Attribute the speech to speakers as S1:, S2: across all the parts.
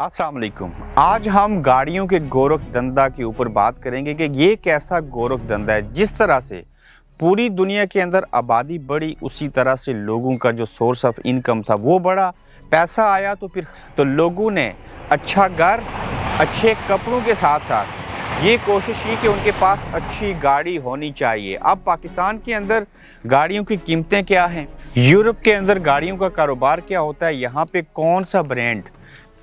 S1: असलकुम आज हम गाड़ियों के गोरख धंधा के ऊपर बात करेंगे कि ये कैसा गोरख धंधा है जिस तरह से पूरी दुनिया के अंदर आबादी बढ़ी उसी तरह से लोगों का जो सोर्स ऑफ इनकम था वो बढ़ा पैसा आया तो फिर तो लोगों ने अच्छा घर अच्छे कपड़ों के साथ साथ ये कोशिश की कि उनके पास अच्छी गाड़ी होनी चाहिए अब पाकिस्तान के अंदर गाड़ियों की कीमतें क्या हैं यूरोप के अंदर गाड़ियों का कारोबार क्या होता है यहाँ पे कौन सा ब्रांड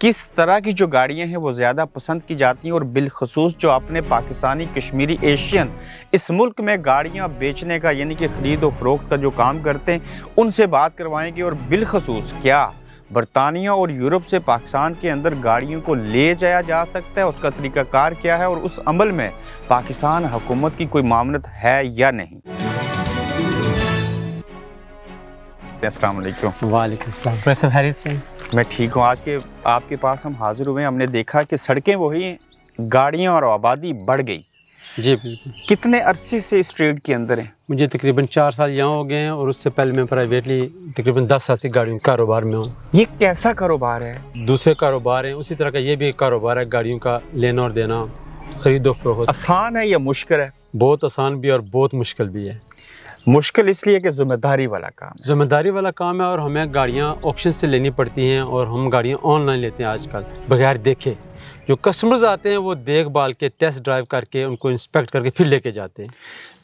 S1: किस तरह की जो गाड़ियां हैं वो ज़्यादा पसंद की जाती हैं और बिलखसूस जो अपने पाकिस्तानी कश्मीरी एशियन इस मुल्क में गाड़ियां बेचने का यानी कि ख़रीद व फरोख्त का जो काम करते हैं उनसे बात करवाएंगे और बिलखसूस क्या बरतानिया और यूरोप से पाकिस्तान के अंदर गाड़ियों को ले जाया जा सकता है उसका तरीक़ाकार क्या है और उस अमल में पाकिस्तान हुकूमत की कोई मामलत है या नहीं करते हैं अस्सलाम वालेकुम सलाम
S2: प्रोफेसर हैरिस
S1: मैं ठीक हूँ आज के आपके पास हम हाजिर हुए हमने देखा कि सड़कें वही गाड़ियाँ और आबादी बढ़ गई जी कितने अरसे से इस ट्रेड के अंदर हैं
S2: मुझे तकरीबन चार साल यहाँ हो गए हैं और उससे पहले मैं प्राइवेटली तकरीबन दस साल से गाड़ियों के कारोबार में हूँ
S1: ये कैसा कारोबार है
S2: दूसरे कारोबार हैं उसी तरह का ये भी एक कारोबार है गाड़ियों का लेना और देना खरीदो फरोख आसान है या मुश्किल है बहुत आसान भी और बहुत मुश्किल भी है मुश्किल इसलिए कि जिम्मेदारी वाला काम जिम्मेदारी वाला काम है और हमें गाड़ियाँ ऑप्शन से लेनी पड़ती हैं और हम गाड़ियाँ ऑनलाइन लेते हैं आजकल बगैर देखे जो कस्टमर्स आते हैं वो देखभाल के टेस्ट ड्राइव करके उनको इंस्पेक्ट करके फिर लेके जाते हैं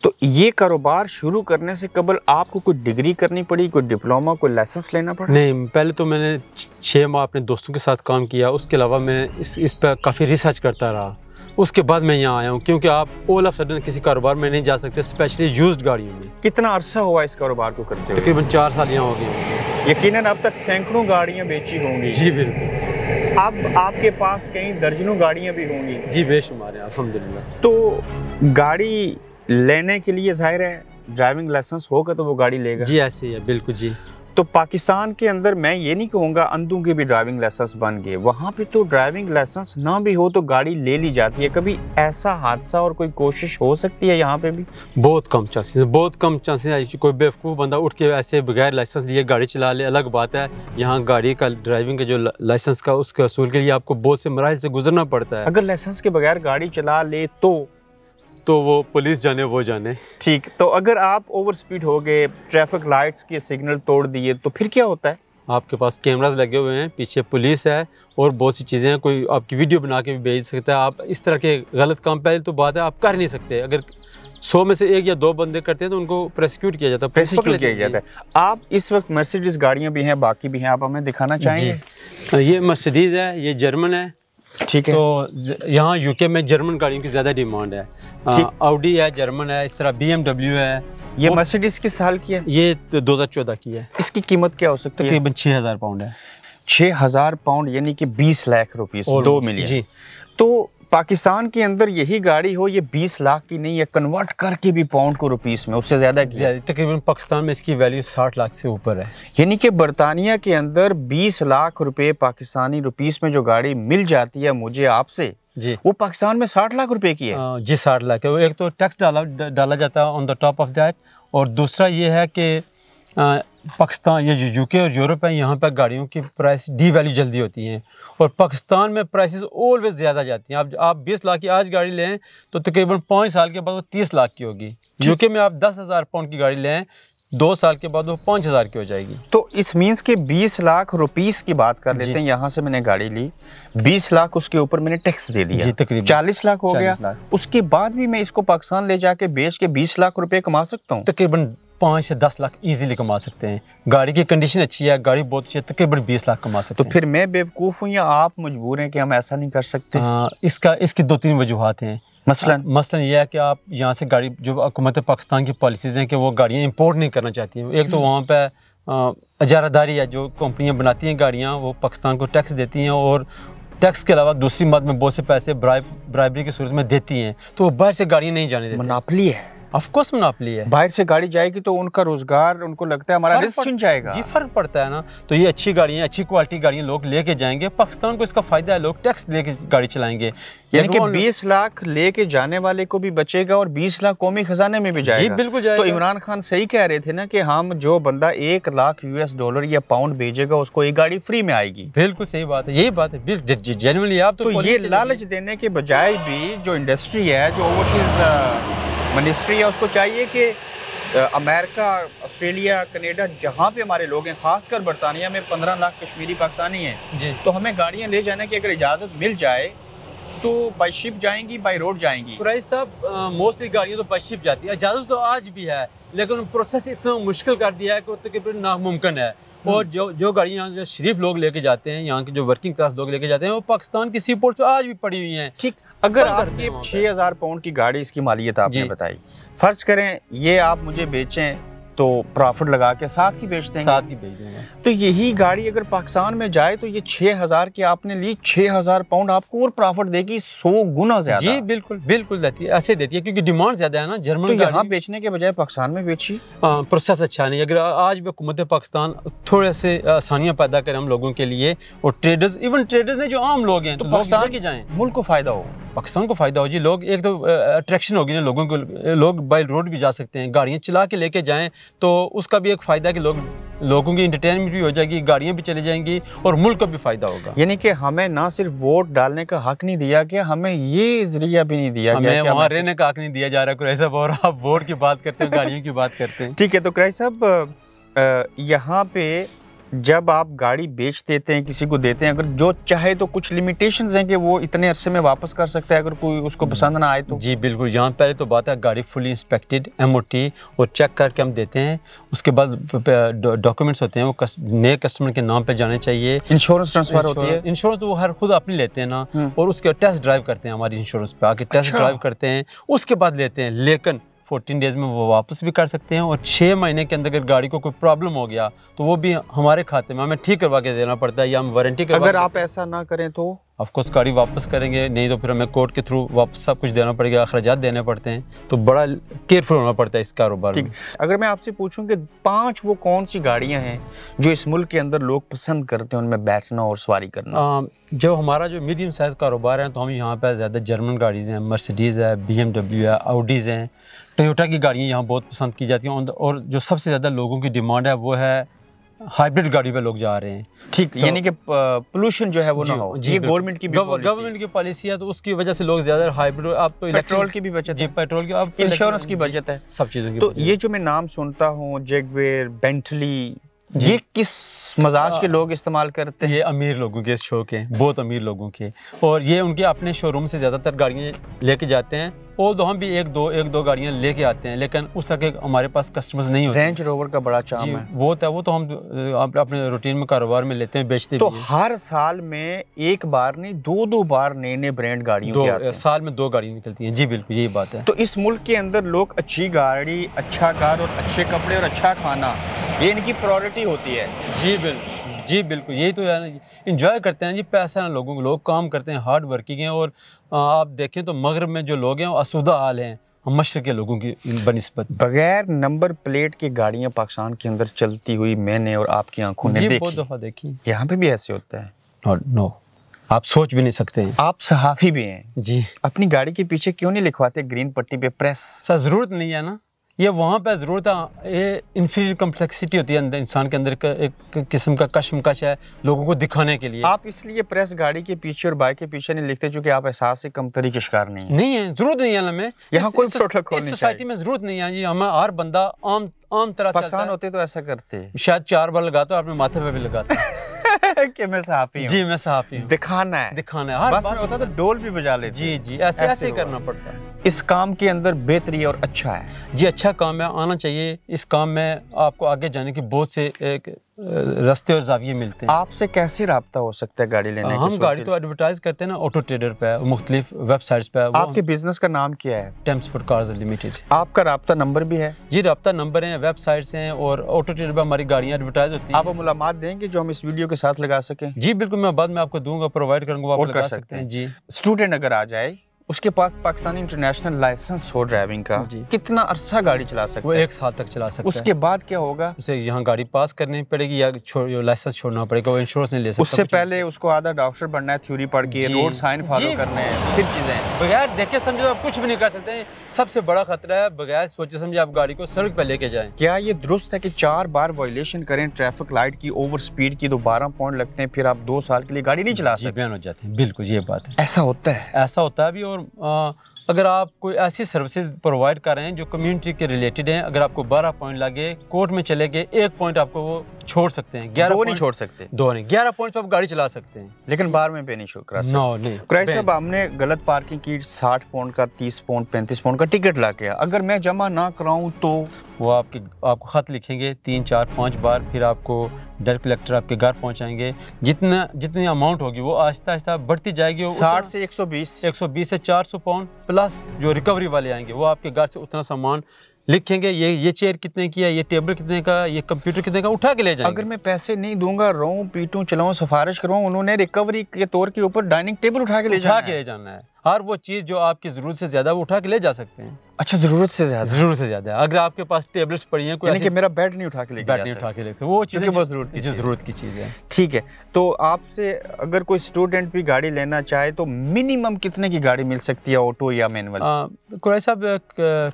S2: तो ये कारोबार शुरू करने से कबल आपको कोई डिग्री करनी
S1: पड़ी कोई डिप्लोमा कोई लाइसेंस लेना पड़ा
S2: नहीं पहले तो मैंने छः माह अपने दोस्तों के साथ काम किया उसके अलावा मैं इस इस पर काफ़ी रिसर्च करता रहा उसके बाद मैं यहाँ आया हूँ क्योंकि आप ऑल ऑफ सडन किसी कारोबार में नहीं जा सकते स्पेशली यूज गाड़ियों में कितना अरसा हुआ इस कारोबार को करते तकरीबन चार साल यहाँ हो गए यकीनन अब तक सैकड़ों गाड़ियाँ बेची होंगी जी बिल्कुल
S1: अब आपके पास कई दर्जनों गाड़ियाँ भी होंगी जी बेशुमार है अलहमदिल्ला तो गाड़ी लेने के लिए जाहिर है ड्राइविंग लाइसेंस होगा तो वो गाड़ी लेगा जी ऐसे ही है बिल्कुल जी तो पाकिस्तान के अंदर मैं ये नहीं कहूँगा अंधों के भी ड्राइविंग लाइसेंस बन गए वहाँ पे तो ड्राइविंग लाइसेंस ना भी हो तो गाड़ी ले ली जाती है कभी ऐसा हादसा और कोई कोशिश
S2: हो सकती है यहाँ पे भी बहुत कम चांसेस बहुत कम चांसेस है कोई बेवकूफ़ बंदा उठ के ऐसे बगैर लाइसेंस लिए गाड़ी चला ले अलग बात है यहाँ गाड़ी का ड्राइविंग का जो लाइसेंस का उसके असूल के लिए आपको बहुत से मराइल से गुजरना पड़ता है
S1: अगर लाइसेंस के बगैर गाड़ी चला ले तो तो
S2: वो पुलिस जाने वो जाने
S1: ठीक तो अगर आप ओवर स्पीड हो गए ट्रैफिक लाइट्स के सिग्नल
S2: तोड़ दिए तो फिर क्या होता है आपके पास कैमरास लगे हुए हैं पीछे पुलिस है और बहुत सी चीज़ें हैं कोई आपकी वीडियो बना के भी भेज सकता है आप इस तरह के गलत काम पहले तो बात है आप कर नहीं सकते अगर सौ में से एक या दो बंदे करते हैं तो उनको प्रोसिक्यूट किया जाता है प्रोसिक्यूट किया जाता है आप इस वक्त मर्सिडीज गाड़ियाँ भी हैं बाकी भी हैं आप हमें दिखाना चाहेंगे ये मर्सिडीज़ है ये जर्मन है ठीक है तो यहाँ यूके में जर्मन गाड़ियों की ज़्यादा डिमांड है ऑडी हाँ, है जर्मन है इस तरह बीएमडब्ल्यू है
S1: ये मर्सिडीज किस साल की है ये
S2: तो दो हज़ार चौदह
S1: की है इसकी कीमत क्या हो सकती है तकरीबन छह हज़ार पाउंड है छह हज़ार पाउंड यानी कि बीस लाख रुपये दो मिलियन जी तो पाकिस्तान के अंदर यही गाड़ी हो ये 20 लाख की नहीं है कन्वर्ट करके भी पाउंड को रुपीस में उससे ज़्यादा
S2: तकरीबन पाकिस्तान में इसकी वैल्यू 60 लाख से ऊपर है
S1: यानी कि बरतानिया के अंदर 20 लाख रुपए पाकिस्तानी रुपीस में जो गाड़ी
S2: मिल जाती है मुझे आपसे जी वो पाकिस्तान में साठ लाख रुपए की है आ, हाँ, जी साठ लाख है एक तो टैक्स डाला डाला जाता है on the top of that और दूसरा ये है कि पाकिस्तान ये जो के और यूरोप है यहाँ पर गाड़ियों की प्राइस डी वैल्यू जल्दी होती हैं और पाकिस्तान में प्राइसेस ऑलवेज ज़्यादा जाती हैं आप आप बीस लाख की आज गाड़ी लें तो तकरीबन पाँच साल के बाद वो तीस लाख की होगी यूके में आप दस हज़ार पाउंड की गाड़ी लें दो साल के बाद वो पाँच हज़ार की हो जाएगी तो इस मीन्स के बीस लाख रुपीस की बात कर लेते हैं यहाँ से मैंने गाड़ी ली
S1: बीस लाख उसके ऊपर मैंने टैक्स दे दिया जी तकरीबन चालीस लाख हो गया उसके बाद भी मैं इसको
S2: पाकिस्तान ले जाके बेच के बीस लाख रुपए कमा सकता हूँ तकरीबन पाँच से दस लाख इजीली कमा सकते हैं गाड़ी की कंडीशन अच्छी है गाड़ी बहुत अच्छी है तकरीबन बीस लाख कमा सकते तो फिर मैं बेवकूफ़ हूँ या आप मजबूर हैं कि हम ऐसा नहीं कर सकते आ, हाँ, इसका इसकी दो तीन वजूहत हैं मसलन मसलन यह है कि आप यहाँ से गाड़ी जो हुकूमत पाकिस्तान की पॉलिसीज़ हैं कि वो गाड़ियाँ इम्पोर्ट नहीं करना चाहती हैं एक तो हम्म। वहाँ पर अजारादारी है जो कंपनियाँ बनाती हैं गाड़ियाँ वो पाकिस्तान को टैक्स देती हैं और टैक्स के अलावा दूसरी मद में बहुत से पैसे ब्राइब ब्राइबरी की सूरत में देती हैं तो वो बाहर से गाड़ियाँ नहीं जाने देती मुनापली है ऑफ कोर्स है बाहर से गाड़ी जाएगी तो उनका रोजगार उनको लगता है हमारा रिस्क चुन जाएगा जी फर्क पड़ता है ना तो ये अच्छी गाड़ियाँ अच्छी क्वालिटी गाड़ियाँ लोग लेके जाएंगे पाकिस्तान को इसका फायदा है लोग टैक्स लेके गाड़ी चलाएंगे यानी कि बीस लाख लेके जाने वाले को भी बचेगा
S1: और बीस लाख कौमी खजाने में भी जाएगा जी बिल्कुल तो जाएगा तो इमरान खान सही कह रहे थे ना कि हम जो बंदा एक लाख यूएस डॉलर या पाउंड भेजेगा उसको एक गाड़ी फ्री में आएगी
S2: बिल्कुल सही बात है यही बात है जेनवनली आप तो, तो ये लालच
S1: देने के बजाय भी जो इंडस्ट्री है जो ओवरसीज मिनिस्ट्री है उसको चाहिए कि अमेरिका ऑस्ट्रेलिया कनेडा जहाँ पे हमारे लोग हैं खासकर बरतानिया में पंद्रह लाख कश्मीरी पाकिस्तानी हैं तो हमें गाड़ियाँ ले जाने की
S2: अगर इजाज़त मिल जाए तो बाई शिप जाएंगी बाई रोड जाएंगी तो राइस साहब मोस्टली गाड़ियाँ तो बाई शिप जाती है इजाज़त तो आज भी है लेकिन प्रोसेस इतना मुश्किल कर दिया है कि तकरीबन नामुमकिन है और जो जो गाड़ियाँ जो शरीफ लोग लेके जाते हैं यहाँ के जो वर्किंग क्लास लोग लेके जाते हैं वो पाकिस्तान की सी पोर्ट आज भी पड़ी हुई हैं ठीक अगर आपकी छः हज़ार पाउंड की गाड़ी इसकी मालियत
S1: आपने बताई फ़र्ज़ करें ये आप मुझे बेचें तो प्रॉफिट लगा के साथ ही बेच देंगे साथ ही बेच देंगे तो यही गाड़ी अगर पाकिस्तान में जाए तो ये छः हज़ार की आपने ली छः हज़ार पाउंड आपको और प्रॉफिट देगी सौ गुना ज़्यादा
S2: जी बिल्कुल बिल्कुल देती है ऐसे देती है क्योंकि डिमांड ज़्यादा है ना जर्मन तो यहाँ बेचने के बजाय पाकिस्तान में बेची प्रोसेस अच्छा नहीं अगर आज भी हुकूमत पाकिस्तान थोड़े से आसानियाँ पैदा करें हम लोगों के लिए और ट्रेडर्स इवन ट्रेडर्स ने जो आम लोग हैं तो, तो पाकिस्तान की जाएँ मुल्क को फ़ायदा हो पाकिस्तान को फ़ायदा हो जी लोग एक तो अट्रैक्शन होगी ना लोगों को लोग बाई रोड भी जा सकते हैं गाड़ियाँ चला के लेके जाएँ तो उसका भी एक फ़ायदा कि लोग लोगों की इंटरटेनमेंट भी हो जाएगी गाड़ियाँ भी चली जाएंगी और मुल्क का भी फ़ायदा होगा
S1: यानी कि हमें ना सिर्फ वोट डालने का हक नहीं दिया गया हमें ये जरिया भी नहीं दिया हमें गया वहाँ रहने
S2: का हक नहीं दिया जा रहा कुरैश साहब और आप वोट की बात करते हैं गाड़ियों की बात करते हैं
S1: ठीक है तो कुरैश साहब यहाँ पे जब आप गाड़ी बेच देते हैं किसी को देते हैं अगर जो चाहे तो कुछ लिमिटेशन हैं कि वो इतने अरसे में वापस कर सकता है अगर कोई
S2: उसको पसंद ना आए तो जी बिल्कुल यहाँ पहले तो बात है गाड़ी फुली इंस्पेक्टेड एम वो चेक करके हम देते हैं उसके बाद डॉक्यूमेंट्स होते हैं वो कस, नए कस्टमर के नाम पर जाने चाहिए इंश्योरेंस ट्रांसफर होती है इंश्योरेंस तो वो हर खुद अपने लेते हैं ना हम्म। और उसके टेस्ट ड्राइव करते हैं हमारी इंश्योरेंस पे आके टेस्ट अच्छा। ड्राइव करते हैं उसके बाद लेते हैं लेकिन 14 डेज़ में वो वापस भी कर सकते हैं और छः महीने के अंदर अगर गाड़ी को कोई प्रॉब्लम हो गया तो वो भी हमारे खाते में हमें ठीक करवा के देना पड़ता है या हम वारंटी करवा अगर आप
S1: ऐसा ना करें तो
S2: ऑफकोर्स गाड़ी वापस करेंगे नहीं तो फिर हमें कोर्ट के थ्रू वापस सब कुछ देना पड़ेगा अखराज देने पड़ते हैं तो बड़ा केयरफुल होना पड़ता है इस कारोबार में अगर मैं आपसे पूछूँ कि पांच वो कौन सी
S1: गाड़ियाँ हैं जो इस मुल्क के अंदर लोग पसंद करते हैं उनमें बैठना और सवारी करना
S2: जो हमारा जो मीडियम साइज़ कारोबार है तो हम यहाँ पर ज़्यादा जर्मन गाड़ीज़ हैं मर्सिडीज़ है बी है आउडीज़ हैं टोयोटा की गाड़ियाँ यहाँ बहुत पसंद की जाती हैं और जो सबसे ज़्यादा लोगों की डिमांड है वो है हाइब्रिड गाड़ी पे लोग जा रहे हैं ठीक तो, यानी कि पोल्यूशन जो है वो ना हो जी गवर्नमेंट की गवर्नमेंट की पॉलिसी है तो उसकी वजह से लोग ज्यादा हाइब्रिड आप तो पेट्रोल की भी बचत जी पेट्रोल की इंश्योरेंस तो की बचत है सब चीज़ों की तो
S1: ये जो मैं नाम सुनता हूँ जेगवेर बेंटली
S2: ये किस मजाज के लोग इस्तेमाल करते हैं ये अमीर लोगों के शो के बहुत अमीर लोगों के और ये उनके अपने शोरूम से ज़्यादातर गाड़ियाँ लेके जाते हैं और तो हम भी एक दो एक दो गाड़ियाँ लेके आते हैं लेकिन उस तरह के हमारे पास कस्टमर्स नहीं होते रेंज रोवर का बड़ा चाम है वो तो वो तो हम अपने रूटीन में कारोबार में लेते हैं बेचते तो
S1: हर साल में एक बार नहीं दो दो बार नए नए ब्रांड गाड़ियों के
S2: साल में दो गाड़ियाँ निकलती हैं जी बिल्कुल यही बात है तो इस मुल्क के अंदर लोग अच्छी गाड़ी अच्छा कार और अच्छे कपड़े और अच्छा खाना ये इनकी प्रायोरिटी होती है जी बिल्कुल जी बिल्कुल यही तो इंजॉय करते हैं जी पैसा ना लोगों को लोग काम करते हैं हार्ड वर्किंग हैं और आप देखें तो मगरब में जो लोग हैं वो असुदा हाल हैं
S1: मशर के लोगों की बनस्बत बगैर नंबर प्लेट की गाड़ियां पाकिस्तान के अंदर चलती हुई मैंने और आपकी आंखों ने देखी बहुत दफ़ा देखी यहाँ पे भी ऐसे होता है
S2: और नो आप सोच भी नहीं सकते हैं आप सहाफ़ी भी हैं जी अपनी गाड़ी के पीछे क्यों नहीं लिखवाते ग्रीन पट्टी पे प्रेस सर ज़रूरत नहीं है ना ये वहाँ पे जरूरत है ये इन्फीरियर कम्प्लेक्सिटी होती है अंदर इंसान के अंदर एक किस्म का कशमकश है लोगों को दिखाने के लिए आप
S1: इसलिए प्रेस गाड़ी के पीछे और बाइक के पीछे नहीं लिखते चूँकि आप एहसास से कमतरी के शिकार नहीं
S2: है नहीं है ज़रूरत नहीं है हमें यहाँ कोई सोसाइटी में ज़रूरत नहीं है जी हमें हर बंदा आम आम तरह होते तो ऐसा करते शायद चार बार लगाते तो और अपने माथे पर भी लगाते कि मैं सहाफ़ी जी मैं साफी हूँ दिखाना है दिखाना है बस में होता तो डोल भी बजा ले जी जी ऐसे ऐसे ही करना पड़ता है इस काम के अंदर बेहतरी और अच्छा है जी अच्छा काम है आना चाहिए इस काम में आपको आगे जाने की बहुत से एक रास्ते और जाविये मिलते हैं
S1: आपसे कैसे रहा हो सकता है गाड़ी लेने हम गाड़ी तो
S2: एडवर्टाइज करते हैं ना ऑटो ट्रेडर पे मुख्तलिफ वेबसाइट्स पे आपके बिजनेस का नाम क्या है टेम्स फूड कार्स लिमिटेड
S1: आपका रबता नंबर भी है
S2: जी रबता नंबर है वेबसाइट्स हैं और ऑटो ट्रेडर पर हमारी गाड़ियाँ एडवर्टाइज होती है आप मुलामत देंगे जो हम इस वीडियो के साथ लगा सकें जी बिल्कुल मैं बाद में आपको दूंगा प्रोवाइड करूंगा आप सकते हैं जी
S1: स्टूडेंट अगर आ जाए उसके पास पाकिस्तान इंटरनेशनल लाइसेंस हो ड्राइविंग
S2: का कितना अरसा गाड़ी चला सकता वो है एक साल तक चला सकता उसके बाद क्या होगा उसे यहाँ गाड़ी पास करनी पड़ेगी या छोड़ लाइसेंस छोड़ना पड़ेगा वो इंश्योरेंस नहीं ले सकता उससे
S1: पहले उसको आधा डॉक्टर बनना है थ्योरी पढ़ के रोड साइन फॉलो करने हैं फिर चीज़ें
S2: बगैर देखे समझो आप कुछ भी नहीं कर सकते सबसे बड़ा खतरा है बगैर सोचे समझे आप गाड़ी को सड़क पर लेके जाए
S1: क्या ये दुरुस्त है की चार बार वायोलेशन करें
S2: ट्रैफिक लाइट की ओवर स्पीड की तो बारह पॉइंट लगते हैं फिर आप दो साल के लिए गाड़ी नहीं चला सकते हो जाते हैं बिल्कुल ये बात है ऐसा होता है ऐसा होता है भी और अगर आप कोई ऐसी सर्विसेज प्रोवाइड कर रहे हैं जो कम्युनिटी के रिलेटेड हैं अगर आपको 12 पॉइंट लगे कोर्ट में चले गए एक पॉइंट आपको वो छोड़ सकते हैं ग्यारह नहीं छोड़ सकते दो नहीं ग्यारह पॉइंट आप गाड़ी चला सकते हैं लेकिन बार में पे नहीं छोड़ करा नो नहीं क्राइस साहब
S1: हमने गलत पार्किंग की साठ पॉइंट का तीस पॉइंट पैंतीस पॉइंट का टिकट ला
S2: गया अगर मैं जमा ना कराऊँ तो वो आपके आपको खत लिखेंगे तीन चार पाँच बार फिर आपको डर कलेक्टर आपके घर पहुंचाएंगे जितना जितनी अमाउंट होगी वो आहिस्ता आहिस्ता बढ़ती जाएगी साठ से 120 120 से 400 पाउंड प्लस जो रिकवरी वाले आएंगे वो आपके घर से उतना सामान लिखेंगे ये ये चेयर कितने की है ये टेबल कितने का ये कंप्यूटर कितने का उठा के ले जाएंगे अगर
S1: मैं पैसे नहीं दूंगा रो पीटूँ चलाऊँ सिफारिश करवाऊं उन्होंने रिकवरी के तौर के ऊपर
S2: डाइनिंग टेबल उठा के ले जाना है हर वो चीज़ जो आपकी ज़रूरत से ज़्यादा वो उठा के ले जा सकते हैं अच्छा ज़रूरत से ज़्यादा ज़रूरत से ज़्यादा अगर आपके पास टेबलेट्स पड़ी हैं कोई कि मेरा बेड नहीं उठा के ले बेड नहीं उठा के ले सकते वो
S1: चीज़ें बहुत ज़रूरत की ज़रूरत की चीज़ है ठीक है तो आपसे अगर कोई स्टूडेंट भी गाड़ी
S2: लेना चाहे तो मिनिमम कितने की गाड़ी मिल सकती है ऑटो या मैनुअल कुराई साहब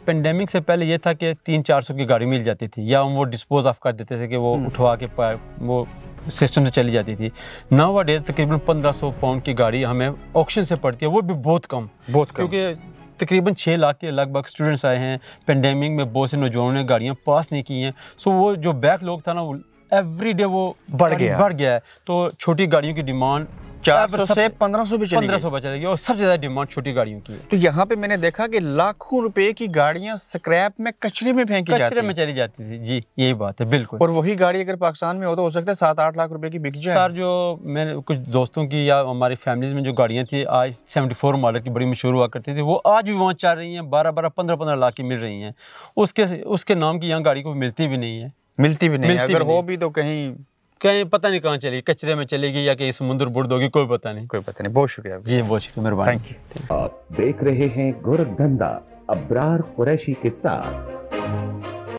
S2: पेंडेमिक से पहले ये था कि तीन चार की गाड़ी मिल जाती थी या हम वो डिस्पोज ऑफ कर देते थे कि वो हम्म। उठवा के वो सिस्टम से चली जाती थी नावा डेज तकरीबन 1500 पाउंड की गाड़ी हमें ऑक्शन से पड़ती है वो भी बहुत कम बहुत कम क्योंकि तकरीबन छः लाख के लगभग स्टूडेंट्स आए हैं पेंडेमिक में बहुत से नौजवानों ने गाड़ियाँ पास नहीं की हैं सो वो जो बैक लोग था ना वो एवरी डे वो बढ़ गया बढ़ गया है तो छोटी गाड़ियों की डिमांड चार सौ से पंद्रह सौ भी पंद्रह सौ बचा और सबसे ज्यादा डिमांड छोटी गाड़ियों की
S1: तो यहाँ पे मैंने देखा कि लाखों रुपए की स्क्रैप में कचरे में फेंकी कचरे में
S2: चली जाती थी जी यही बात है बिल्कुल और
S1: वही गाड़ी अगर पाकिस्तान में हो तो हो सकता है सात आठ लाख रुपए की बिक जाए सर
S2: जो मैंने कुछ दोस्तों की या हमारी फैमिलीज में जो गाड़ियाँ थी आज सेवेंटी फोर मॉडल की बड़ी मशहूर हुआ करती थी वो आज भी वहाँ चल रही है बारह बारह पंद्रह पंद्रह लाख की मिल रही है उसके उसके नाम की यहाँ गाड़ी को मिलती भी नहीं है मिलती भी नहीं मिलती अगर हो भी तो कहीं कहीं पता नहीं कहाँ चलेगी कचरे में चलेगी या कहीं समुद्र बुढ़ दोगी कोई पता नहीं कोई पता नहीं बहुत शुक्रिया जी बहुत शुक्रिया मेहरबानी थैंक यू आप देख रहे हैं गोरखधंधा अब्रार कुरैशी के साथ